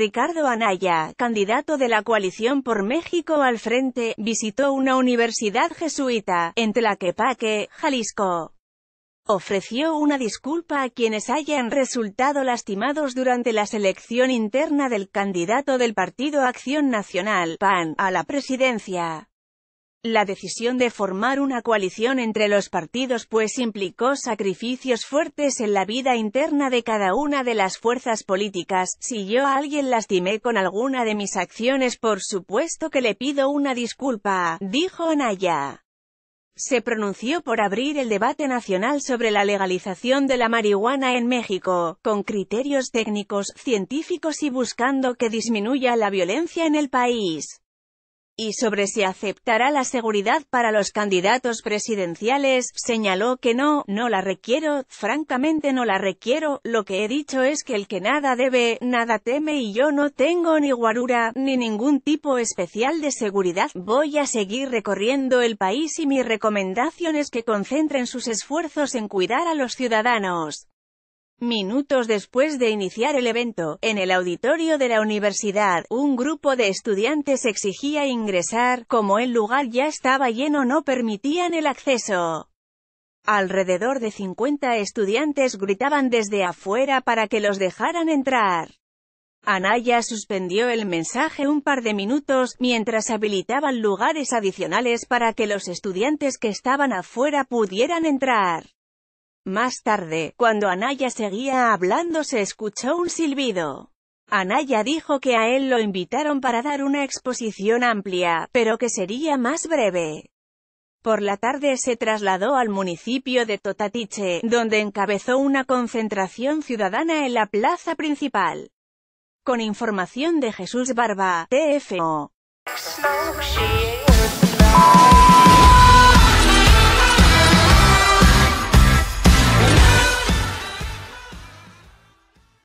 Ricardo Anaya, candidato de la coalición por México al frente, visitó una universidad jesuita, en Tlaquepaque, Jalisco. Ofreció una disculpa a quienes hayan resultado lastimados durante la selección interna del candidato del Partido Acción Nacional, PAN, a la presidencia. La decisión de formar una coalición entre los partidos pues implicó sacrificios fuertes en la vida interna de cada una de las fuerzas políticas, si yo a alguien lastimé con alguna de mis acciones por supuesto que le pido una disculpa, dijo Anaya. Se pronunció por abrir el debate nacional sobre la legalización de la marihuana en México, con criterios técnicos, científicos y buscando que disminuya la violencia en el país y sobre si aceptará la seguridad para los candidatos presidenciales, señaló que no, no la requiero, francamente no la requiero, lo que he dicho es que el que nada debe, nada teme y yo no tengo ni guarura, ni ningún tipo especial de seguridad, voy a seguir recorriendo el país y mi recomendación es que concentren sus esfuerzos en cuidar a los ciudadanos. Minutos después de iniciar el evento, en el auditorio de la universidad, un grupo de estudiantes exigía ingresar, como el lugar ya estaba lleno no permitían el acceso. Alrededor de 50 estudiantes gritaban desde afuera para que los dejaran entrar. Anaya suspendió el mensaje un par de minutos, mientras habilitaban lugares adicionales para que los estudiantes que estaban afuera pudieran entrar. Más tarde, cuando Anaya seguía hablando se escuchó un silbido. Anaya dijo que a él lo invitaron para dar una exposición amplia, pero que sería más breve. Por la tarde se trasladó al municipio de Totatiche, donde encabezó una concentración ciudadana en la plaza principal. Con información de Jesús Barba, TFO.